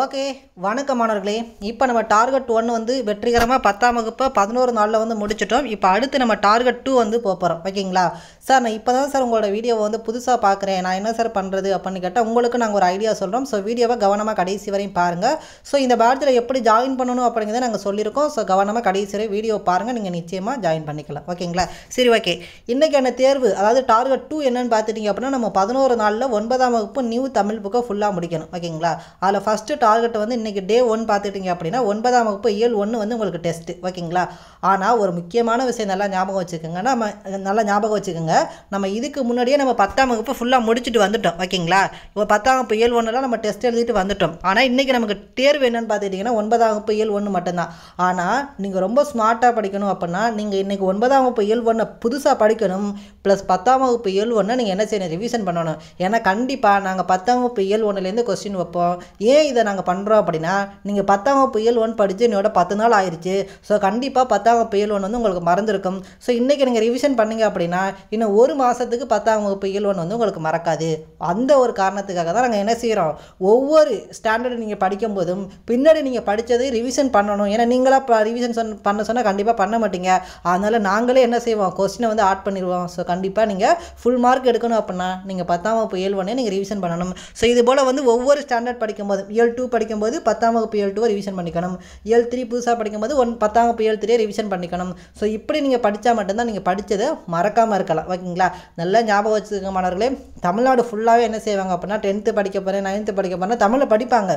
okay வணக்கம் மாணவர்களே இப்போ நம்ம டார்கெட் ஒன்று வந்து வெற்றிகரமாக பத்தாம் வகுப்பை பதினோரு நாளில் வந்து முடிச்சிட்டோம் இப்போ அடுத்து நம்ம டார்கெட் டூ வந்து போக போகிறோம் ஓகேங்களா சார் நான் இப்போ தான் சார் உங்களோட வீடியோவை வந்து புதுசாக பார்க்குறேன் நான் என்ன சார் பண்ணுறது அப்படின்னு கேட்டால் உங்களுக்கு நாங்கள் ஒரு ஐடியா சொல்கிறோம் ஸோ வீடியோவை கவனமாக கடைசி வரையும் பாருங்கள் ஸோ இந்த பேட்சில் எப்படி ஜாயின் பண்ணணும் அப்படிங்கிறத நாங்கள் சொல்லியிருக்கோம் ஸோ கவனமாக கடைசி வரை வீடியோ பாருங்கள் நீங்கள் நிச்சயமாக ஜாயின் பண்ணிக்கலாம் ஓகேங்களா சரி ஓகே இன்றைக்கான தேர்வு அதாவது டார்கெட் டூ என்னென்னு பார்த்துட்டிங்க அப்படின்னா நம்ம பதினோரு நாளில் ஒன்பதாம் வகுப்பு நியூ தமிழ் புக்கை ஃபுல்லாக முடிக்கணும் ஓகேங்களா அதில் ஃபஸ்ட்டு டார்கெட் வந்து இன்றைக்கி டே ஒன் பார்த்துட்டிங்க அப்படின்னா ஒன்பதாம் வகுப்பு இயல் ஒன்று வந்து உங்களுக்கு டெஸ்ட்டு ஓகேங்களா ஆனால் ஒரு முக்கியமான விஷயம் நல்லா ஞாபகம் வச்சுக்கோங்க நம்ம நல்லா ஞாபகம் வச்சுக்கோங்க நம்ம இதுக்கு முன்னாடியே நம்ம பத்தாம் வகுப்பு ஃபுல்லாக முடிச்சுட்டு வந்துட்டோம் ஓகேங்களா இப்போ பத்தாம் வகுப்பு இயல் ஒன்றுலாம் நம்ம டெஸ்ட் எழுதிட்டு வந்துட்டோம் ஆனால் இன்றைக்கி நமக்கு தேர்வு என்னென்னு பார்த்துக்கிட்டிங்கன்னா ஒன்பதாம் வகுப்பு இயல் ஒன்று மட்டும்தான் ஆனால் நீங்கள் ரொம்ப ஸ்மார்ட்டாக படிக்கணும் அப்படின்னா நீங்கள் இன்றைக்கி ஒன்பதாம் வகுப்பு இயல் ஒன்றை புதுசாக படிக்கணும் ப்ளஸ் பத்தாம் வகுப்பு இயல் ஒன்றை நீங்கள் என்ன செய்யணும் ரிவிஷன் பண்ணணும் ஏன்னா கண்டிப்பாக நாங்கள் பத்தாம் வகுப்பு இயல் ஒன்றுலேருந்து கொஸ்டின் வைப்போம் ஏன் இதை நாங்கள் பண்ணுறோம் அப்படின்னா நீங்கள் பத்தாம் புயல் ஒன் படித்து என்னோட பத்து நாள் ஆயிடுச்சு ஸோ கண்டிப்பாக பத்தாம் புயல் ஒன் வந்து உங்களுக்கு மறந்துருக்கும் ஸோ இன்றைக்கி நீங்கள் ரிவிஷன் பண்ணிங்க அப்படின்னா இன்னும் ஒரு மாதத்துக்கு பத்தாம் புயல் ஒன் வந்து உங்களுக்கு மறக்காது அந்த ஒரு காரணத்துக்காக தான் நாங்கள் என்ன செய்கிறோம் ஒவ்வொரு ஸ்டாண்டர்டு நீங்கள் படிக்கும் போதும் பின்னாடி நீங்கள் படித்தது ரிவிஷன் பண்ணணும் ஏன்னா நீங்களாக ரிவிஷன் சொன் பண்ண சொன்னால் கண்டிப்பாக பண்ண மாட்டீங்க அதனால் நாங்களே என்ன செய்வோம் கொஸ்டினை வந்து ஆட் பண்ணிடுவோம் ஸோ கண்டிப்பாக நீங்கள் ஃபுல் மார்க் எடுக்கணும் அப்படின்னா நீங்கள் பத்தாம் புயல் ஒன்னே நீங்கள் ரிவிஷன் பண்ணணும் ஸோ இது போல் வந்து ஒவ்வொரு ஸ்டாண்டர்ட் படிக்கும் போது இயல் டூ படிக்கும்போது பத்தாம் வகுப்பு இயல் டூவை ரிவிஷன் பண்ணிக்கணும் இயல் த்ரீ புதுசாக படிக்கும்போது ஒன் பத்தாம் வகுப்பு இயல் த்ரீ ரிவிஷன் பண்ணிக்கணும் ஸோ இப்படி நீங்கள் படித்தா மட்டும்தான் நீங்கள் படித்ததை மறக்காமல் இருக்கலாம் ஓகேங்களா நல்லா ஞாபகம் வச்சுருக்க மாணவர்களே தமிழ்நாடு ஃபுல்லாகவே என்ன செய்வாங்க அப்படின்னா டென்த்து படிக்க போகிறேன் நைன்த்து படிக்க போகிறேன் தமிழில் படிப்பாங்க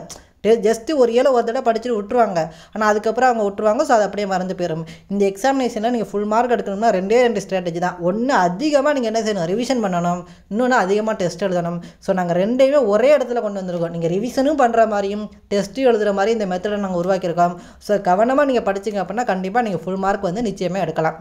ஜஸ்ட்டு ஒரு ஏழை ஒரு தடவை படிச்சுட்டு விட்டுருவாங்க ஆனால் அதுக்கப்புறம் அவங்க விட்டுருவாங்க ஸோ அதை அப்படியே மறந்து போயிடும் இந்த எக்ஸாமினேஷனில் நீங்கள் ஃபுல் மார்க் எடுக்கணும்னா ரெண்டே ரெண்டு ஸ்ட்ராட்டஜி தான் ஒன்று அதிகமாக நீங்கள் என்ன செய்யணும் ரிவிஷன் பண்ணணும் இன்னொன்று அதிகமாக டெஸ்ட் எழுதணும் ஸோ நாங்கள் ரெண்டையுமே ஒரே இடத்துல கொண்டு வந்திருக்கோம் நீங்கள் ரிவிஷனும் பண்ணுற மாதிரியும் டெஸ்ட்டும் எழுதுகிற மாதிரி இந்த மெத்தடை நாங்கள் உருவாக்கியிருக்கோம் ஸோ கவனமாக நீங்கள் படிச்சிங்க அப்படின்னா கண்டிப்பாக நீங்கள் ஃபுல் மார்க் வந்து நிச்சயமே எடுக்கலாம்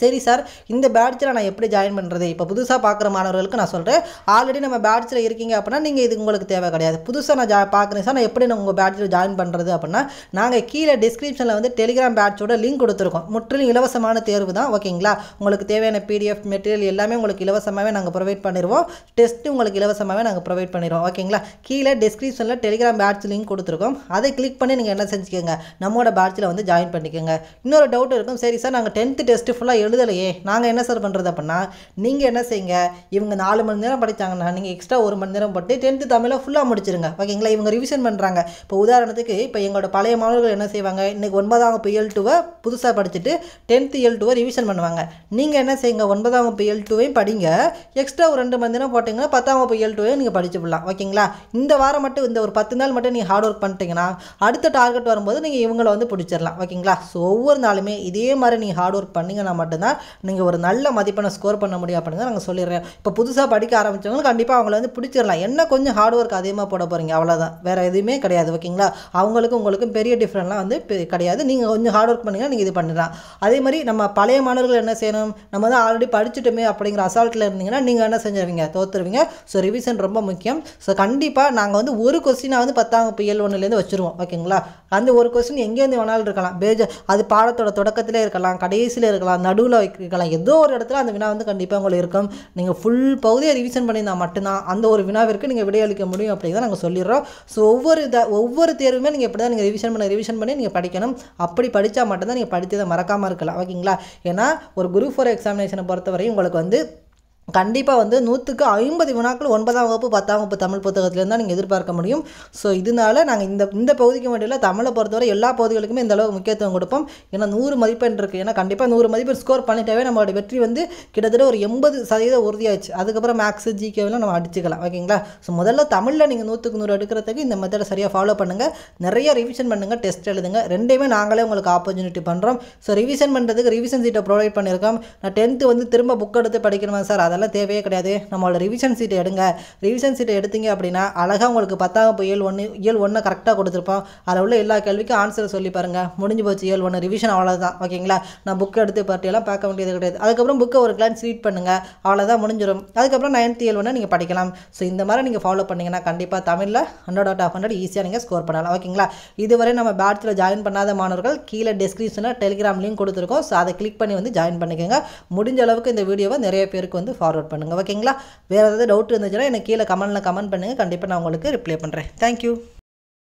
சரி சார் இந்த பேட்சில் நான் எப்படி ஜாயின் பண்ணுறது இப்போ புதுசாக பார்க்குற மாணவர்களுக்கு நான் சொல்கிறேன் ஆல்ரெடி நம்ம பேட்சில் இருக்கீங்க அப்படின்னா நீங்கள் இது உங்களுக்கு தேவை கிடையாது புதுசாக நான் ஜா பார்க்குறேன் சார் நான் எப்படி நான் உங்கள் பேட்சில் ஜாயின் பண்ணுறது அப்படின்னா நாங்கள் கீழே டிஸ்கிரிப்ஷனில் வந்து டெலிகிராம் பேட்சோட லிங்க் கொடுத்துருக்கோம் முற்றிலும் இலவசமான தேர்வு தான் ஓகேங்களா உங்களுக்கு தேவையான பிடிஎஃப் மெட்டீரியல் எல்லாமே உங்களுக்கு இலவசமாகவே நாங்கள் ப்ரொவைட் பண்ணிடுவோம் டெஸ்ட்டு உங்களுக்கு இலவசமாகவே நாங்கள் ப்ரொவைட் பண்ணிடுவோம் ஓகேங்களா கீழே டிஸ்கிரிப்ஷனில் டெலிகிராம் பேட்ச் லிங்க் கொடுத்துருக்கோம் அதை கிளிக் பண்ணி நீங்கள் என்ன செஞ்சுக்கோங்க நம்மளோட பேட்சில் வந்து ஜாயின் பண்ணிக்கோங்க இன்னொரு டவுட் இருக்கும் சரி சார் நாங்கள் டென்த்து டெஸ்ட்டு ஃபுல்லாக எழுதலையே நாங்கள் என்ன சார் பண்ணுறது அப்படின்னா நீங்கள் என்ன செய்யுங்க இவங்க நாலு மணி நேரம் படித்தாங்கன்னா நீங்கள் எக்ஸ்ட்ரா ஒரு மணி நேரம் போட்டு டென்த்து தமிழை ஃபுல்லாக முடிச்சிருங்க ஓகேங்களா இவங்க ரிவிஷன் பண்ணுறாங்க இப்போ உதாரணத்துக்கு இப்போ எங்களோட பழைய மாணவர்கள் என்ன செய்வாங்க இன்றைக்கி ஒன்பதாம் வகுப்பு எல் டூவை புதுசாக படிச்சுட்டு டென்த்து எல் டூவை ரிவிஷன் பண்ணுவாங்க நீங்கள் என்ன செய்யுங்க ஒன்பதாம் வகுப்பு எல் டூவையும் படிங்க எக்ஸ்ட்ரா ஒரு ரெண்டு மணி நேரம் போட்டிங்கன்னா பத்தாம் வகுப்பு எல் டூவையும் நீங்கள் படிச்சு விடலாம் ஓகேங்களா இந்த வாரம் மட்டும் இந்த ஒரு பத்து நாள் மட்டும் நீங்கள் ஹார்ட் ஒர்க் பண்ணிட்டீங்கன்னா அடுத்த டார்கெட் வரும்போது நீங்கள் இவங்களை வந்து பிடிச்சிடலாம் ஓகேங்களா ஸோ ஒவ்வொரு நாளுமே இதே மாதிரி நீங்கள் ஹார்ட் ஒர்க் பண்ணிங்கன்னா மட்டும் மட்டும்தான் நீங்கள் ஒரு நல்ல மதிப்பெண்ணை ஸ்கோர் பண்ண முடியும் அப்படின்னு நாங்கள் சொல்லிடுறேன் இப்போ புதுசாக படிக்க ஆரம்பித்தவங்களுக்கு கண்டிப்பாக அவங்கள வந்து பிடிச்சிடலாம் என்ன கொஞ்சம் ஹார்ட் ஒர்க் அதிகமாக போட போகிறீங்க அவ்வளோதான் வேறு எதுவுமே கிடையாது ஓகேங்களா அவங்களுக்கும் உங்களுக்கும் பெரிய டிஃப்ரெண்ட்லாம் வந்து கிடையாது நீங்கள் கொஞ்சம் ஹார்ட் ஒர்க் பண்ணிங்கன்னா நீங்கள் இது பண்ணிடலாம் அதே மாதிரி நம்ம பழைய மாணவர்கள் என்ன செய்யணும் நம்ம தான் ஆல்ரெடி படிச்சுட்டுமே அப்படிங்கிற அசால்ட்டில் இருந்தீங்கன்னா நீங்கள் என்ன செஞ்சுருவீங்க தோற்றுருவீங்க ஸோ ரிவிஷன் ரொம்ப முக்கியம் ஸோ கண்டிப்பாக நாங்கள் வந்து ஒரு கொஸ்டினாக வந்து பத்தாம் புயல் ஒன்றுலேருந்து வச்சுருவோம் ஓகேங்களா அந்த ஒரு கொஸ்டின் எங்கேருந்து வேணாலும் இருக்கலாம் பேஜ் அது பாடத்தோட தொடக்கத்திலே இருக்கலாம் கடைசியில் இருக்கலாம் நடுவில் வைக்கலாம் ஏதோ ஒரு இடத்துல அந்த வினா வந்து கண்டிப்பாக உங்களுக்கு இருக்கும் நீங்கள் ஃபுல் பகுதியை ரிவிஷன் பண்ணியிருந்தால் மட்டும்தான் அந்த ஒரு வினாவிற்கு நீங்கள் விடையளிக்க முடியும் அப்படின்னு தான் நாங்கள் சொல்லிடுறோம் ஸோ ஒவ்வொரு இதை ஒவ்வொரு தேர்வுமே நீங்கள் இப்படி தான் நீங்கள் ரிவிஷன் பண்ண ரிவிஷன் பண்ணி நீங்கள் படிக்கணும் அப்படி படித்தா மட்டும்தான் நீங்கள் படித்ததை மறக்காமல் இருக்கலாம் ஓகேங்களா ஏன்னா ஒரு குரூப் ஃபோர் எக்ஸாமினேஷனை பொறுத்தவரையும் உங்களுக்கு வந்து கண்டிப்பாக வந்து நூற்றுக்கு ஐம்பது வினாக்கள் ஒன்பதாம் வகுப்பு பத்தாம் வகுப்பு தமிழ் புத்தகத்துலேருந்து தான் நீங்கள் எதிர்பார்க்க முடியும் ஸோ இதனால் நாங்கள் இந்த இந்த பகுதிக்கு மட்டும் இல்லை தமிழை பொறுத்தவரை எல்லா பகுதிகளுக்குமே இந்த அளவு முக்கியத்துவம் கொடுப்போம் ஏன்னா நூறு மதிப்பெண் இருக்குது ஏன்னா கண்டிப்பாக நூறு மதிப்பெண் ஸ்கோர் பண்ணிட்டாவே நம்மளோட வெற்றி வந்து கிட்டத்தட்ட ஒரு எண்பது சதவீதம் உறுதியாச்சு அதுக்கப்புறம் மேக்ஸ் ஜிகேவெலாம் நம்ம அடிச்சுக்கலாம் ஓகேங்களா ஸோ முதல்ல தமிழில் நீங்கள் நூற்றுக்கு நூறு எடுக்கிறதுக்கு இந்த மெத்தடை சரியாக ஃபாலோ பண்ணுங்கள் நிறைய ரிவிஷன் பண்ணுங்கள் டெஸ்ட் எழுதுங்க ரெண்டுமே நாங்களே உங்களுக்கு ஆப்பர்ச்சுனிட்டி பண்ணுறோம் ஸோ ரிவிஷன் பண்ணுறதுக்கு ரிவிஷன் சீட்டை ப்ரொவைட் பண்ணியிருக்கோம் நான் டென்த்து வந்து திரும்ப புக் எடுத்து படிக்கணுமா சார் அதெல்லாம் அதெல்லாம் தேவையே கிடையாது நம்மளோட ரிவிஷன் சீட்டு எடுங்க ரிவிஷன் சீட்டை எடுத்தீங்க அப்படின்னா அழகாக உங்களுக்கு பத்தாம் போய் இயல் ஒன்று இயல் ஒன்று கரெக்டாக கொடுத்துருப்போம் அதில் உள்ள எல்லா கேள்விக்கும் ஆன்சரை சொல்லி பாருங்கள் முடிஞ்சு போச்சு இயல் ஒன்று ரிவிஷன் அவ்வளோதான் ஓகேங்களா நான் புக் எடுத்து பார்ட்டியெல்லாம் பார்க்க வேண்டியது கிடையாது அதுக்கப்புறம் புக்கை ஒரு கிளான்ஸ் ரீட் பண்ணுங்கள் அவ்வளோதான் முடிஞ்சிடும் அதுக்கப்புறம் நைன்த் இயல் ஒன்று நீங்கள் படிக்கலாம் ஸோ இந்த மாதிரி நீங்கள் ஃபாலோ பண்ணிங்கன்னா கண்டிப்பாக தமிழில் ஹண்ட்ரட் அவுட் ஆஃப் ஹண்ட்ரட் ஈஸியாக நீங்கள் ஸ்கோர் பண்ணலாம் ஓகேங்களா இதுவரை நம்ம பேட்சில் ஜாயின் பண்ணாத மாணவர்கள் கீழே டெஸ்கிரிப்ஷனில் டெலிகிராம் லிங்க் கொடுத்துருக்கோம் ஸோ அதை கிளிக் பண்ணி வந்து ஜாயின் பண்ணிக்கோங்க முடிஞ்ச அளவுக்கு இந்த வீடியோவை நிறைய பேருக்கு வந்து ஃபார்வர்ட் பண்ணுங்கள் ஓகேங்களா வேறு ஏதாவது டவுட் இருந்துச்சுன்னா எனக்கு கீழே கமெண்ட்டில் கமெண்ட் பண்ணுங்கள் கண்டிப்பாக நான் உங்களுக்கு ரிப்ளை பண்ணுறேன் தேங்க்யூ